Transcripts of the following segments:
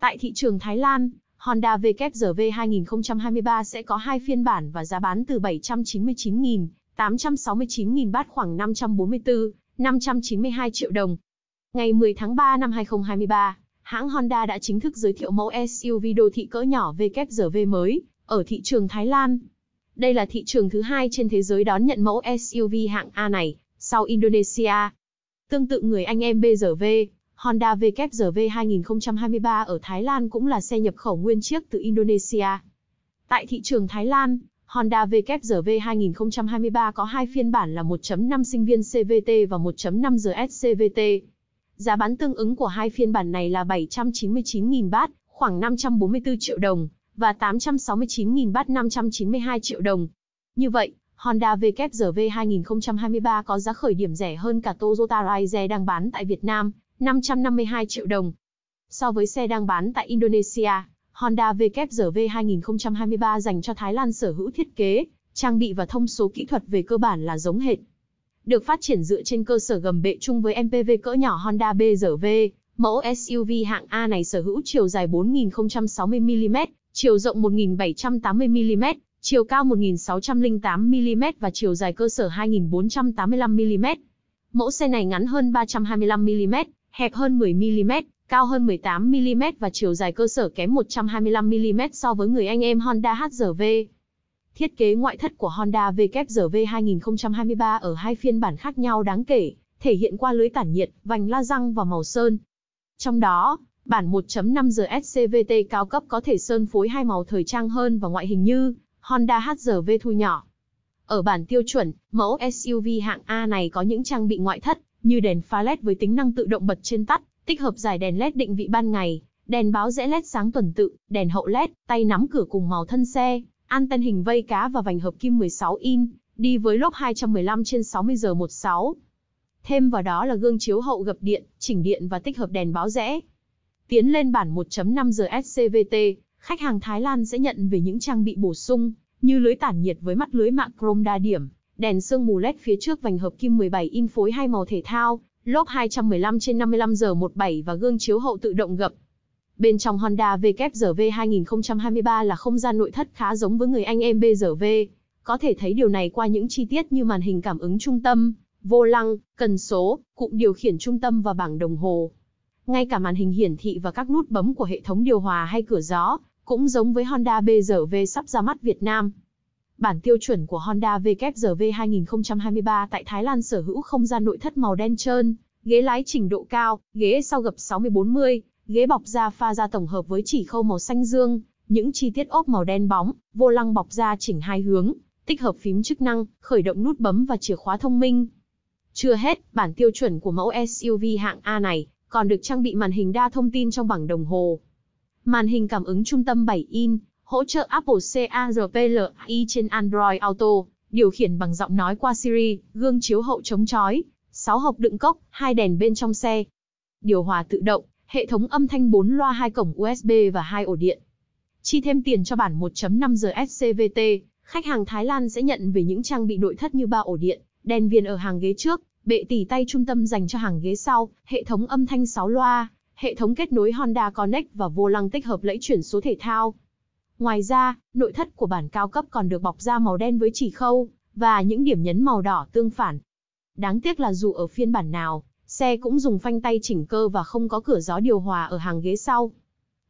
Tại thị trường Thái Lan, Honda WRV 2023 sẽ có hai phiên bản và giá bán từ 799.000, 869.000 baht khoảng 544, 592 triệu đồng. Ngày 10 tháng 3 năm 2023, hãng Honda đã chính thức giới thiệu mẫu SUV đô thị cỡ nhỏ WRV mới ở thị trường Thái Lan. Đây là thị trường thứ hai trên thế giới đón nhận mẫu SUV hạng A này, sau Indonesia. Tương tự người anh em BRV, Honda WRV 2023 ở Thái Lan cũng là xe nhập khẩu nguyên chiếc từ Indonesia. Tại thị trường Thái Lan, Honda WRV 2023 có hai phiên bản là 1.5 sinh viên CVT và 1.5 GS CVT. Giá bán tương ứng của hai phiên bản này là 799.000 baht, khoảng 544 triệu đồng, và 869.000 baht 592 triệu đồng. Như vậy, Honda WRV 2023 có giá khởi điểm rẻ hơn cả Toyota Raize đang bán tại Việt Nam, 552 triệu đồng. So với xe đang bán tại Indonesia, Honda WRV 2023 dành cho Thái Lan sở hữu thiết kế, trang bị và thông số kỹ thuật về cơ bản là giống hệt. Được phát triển dựa trên cơ sở gầm bệ chung với MPV cỡ nhỏ Honda BRV, mẫu SUV hạng A này sở hữu chiều dài 4060mm, chiều rộng 1780mm, chiều cao 1608mm và chiều dài cơ sở 2485mm. Mẫu xe này ngắn hơn 325mm, hẹp hơn 10mm, cao hơn 18mm và chiều dài cơ sở kém 125mm so với người anh em Honda HR-V. Thiết kế ngoại thất của Honda WRV 2023 ở hai phiên bản khác nhau đáng kể, thể hiện qua lưới tản nhiệt, vành la răng và màu sơn. Trong đó, bản 1.5 giờ SCVT cao cấp có thể sơn phối hai màu thời trang hơn và ngoại hình như Honda HR-V thu nhỏ. Ở bản tiêu chuẩn, mẫu SUV hạng A này có những trang bị ngoại thất, như đèn pha LED với tính năng tự động bật trên tắt, tích hợp giải đèn LED định vị ban ngày, đèn báo rẽ LED sáng tuần tự, đèn hậu LED, tay nắm cửa cùng màu thân xe, anten hình vây cá và vành hợp kim 16 in, đi với lốp 215 trên 60 giờ 16. Thêm vào đó là gương chiếu hậu gập điện, chỉnh điện và tích hợp đèn báo rẽ. Tiến lên bản 1.5 giờ SCVT, khách hàng Thái Lan sẽ nhận về những trang bị bổ sung như lưới tản nhiệt với mắt lưới mạng chrome đa điểm, Đèn sương mù led phía trước vành hợp kim 17 in phối hai màu thể thao, lốp 215 trên 55 giờ 17 và gương chiếu hậu tự động gập. Bên trong Honda WRV 2023 là không gian nội thất khá giống với người anh em BRV. Có thể thấy điều này qua những chi tiết như màn hình cảm ứng trung tâm, vô lăng, cần số, cụm điều khiển trung tâm và bảng đồng hồ. Ngay cả màn hình hiển thị và các nút bấm của hệ thống điều hòa hay cửa gió cũng giống với Honda BRV sắp ra mắt Việt Nam bản tiêu chuẩn của Honda WRV 2023 tại Thái Lan sở hữu không gian nội thất màu đen trơn, ghế lái trình độ cao, ghế sau gập 60 ghế bọc da pha da tổng hợp với chỉ khâu màu xanh dương, những chi tiết ốp màu đen bóng, vô lăng bọc da chỉnh hai hướng, tích hợp phím chức năng, khởi động nút bấm và chìa khóa thông minh. Chưa hết, bản tiêu chuẩn của mẫu SUV hạng A này còn được trang bị màn hình đa thông tin trong bảng đồng hồ. Màn hình cảm ứng trung tâm 7 in, hỗ trợ Apple CarPlay trên Android Auto, điều khiển bằng giọng nói qua Siri, gương chiếu hậu chống chói, 6 hộp đựng cốc, hai đèn bên trong xe. Điều hòa tự động, hệ thống âm thanh 4 loa 2 cổng USB và 2 ổ điện. Chi thêm tiền cho bản 1.5 giờ SCVT, khách hàng Thái Lan sẽ nhận về những trang bị nội thất như ba ổ điện, đèn viền ở hàng ghế trước, bệ tỉ tay trung tâm dành cho hàng ghế sau, hệ thống âm thanh 6 loa, hệ thống kết nối Honda Connect và vô lăng tích hợp lẫy chuyển số thể thao. Ngoài ra, nội thất của bản cao cấp còn được bọc da màu đen với chỉ khâu, và những điểm nhấn màu đỏ tương phản. Đáng tiếc là dù ở phiên bản nào, xe cũng dùng phanh tay chỉnh cơ và không có cửa gió điều hòa ở hàng ghế sau.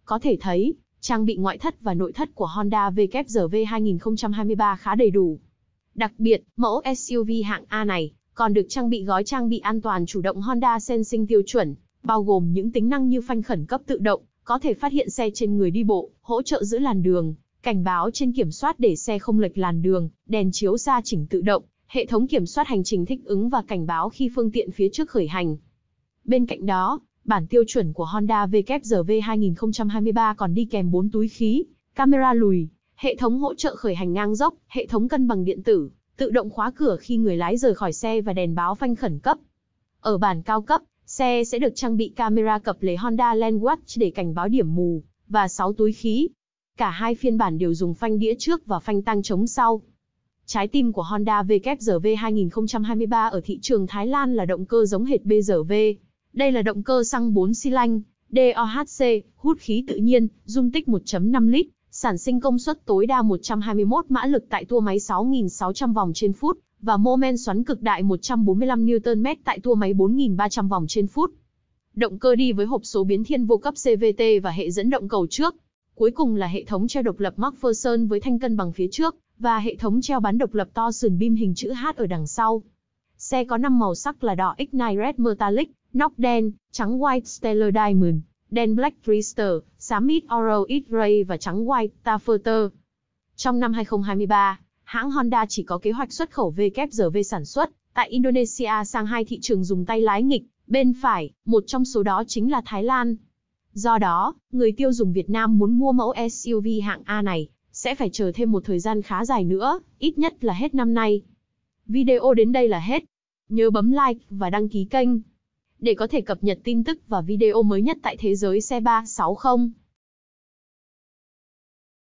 Có thể thấy, trang bị ngoại thất và nội thất của Honda WRV 2023 khá đầy đủ. Đặc biệt, mẫu SUV hạng A này còn được trang bị gói trang bị an toàn chủ động Honda Sensing tiêu chuẩn, bao gồm những tính năng như phanh khẩn cấp tự động, có thể phát hiện xe trên người đi bộ, hỗ trợ giữ làn đường, cảnh báo trên kiểm soát để xe không lệch làn đường, đèn chiếu xa chỉnh tự động, hệ thống kiểm soát hành trình thích ứng và cảnh báo khi phương tiện phía trước khởi hành. Bên cạnh đó, bản tiêu chuẩn của Honda WRV 2023 còn đi kèm 4 túi khí, camera lùi, hệ thống hỗ trợ khởi hành ngang dốc, hệ thống cân bằng điện tử, tự động khóa cửa khi người lái rời khỏi xe và đèn báo phanh khẩn cấp. Ở bản cao cấp, Xe sẽ được trang bị camera cập lấy Honda Land Watch để cảnh báo điểm mù, và 6 túi khí. Cả hai phiên bản đều dùng phanh đĩa trước và phanh tăng chống sau. Trái tim của Honda WRV 2023 ở thị trường Thái Lan là động cơ giống hệt BRV. Đây là động cơ xăng 4 xi lanh, DOHC, hút khí tự nhiên, dung tích 1.5 lít, sản sinh công suất tối đa 121 mã lực tại tua máy 6.600 vòng trên phút và mô men xoắn cực đại 145 Nm tại tua máy 4.300 vòng trên phút. Động cơ đi với hộp số biến thiên vô cấp CVT và hệ dẫn động cầu trước. Cuối cùng là hệ thống treo độc lập MacPherson với thanh cân bằng phía trước và hệ thống treo bán độc lập to sườn bim hình chữ H ở đằng sau. Xe có 5 màu sắc là đỏ Ignite Red Metallic, Nóc đen, trắng White Stellar Diamond, đen Black Priester, xám Mid Oro X-Ray và trắng White Taferter. Trong năm 2023, hãng Honda chỉ có kế hoạch xuất khẩu WZV sản xuất tại Indonesia sang hai thị trường dùng tay lái nghịch, bên phải, một trong số đó chính là Thái Lan. Do đó, người tiêu dùng Việt Nam muốn mua mẫu SUV hạng A này sẽ phải chờ thêm một thời gian khá dài nữa, ít nhất là hết năm nay. Video đến đây là hết. Nhớ bấm like và đăng ký kênh để có thể cập nhật tin tức và video mới nhất tại thế giới xe 360.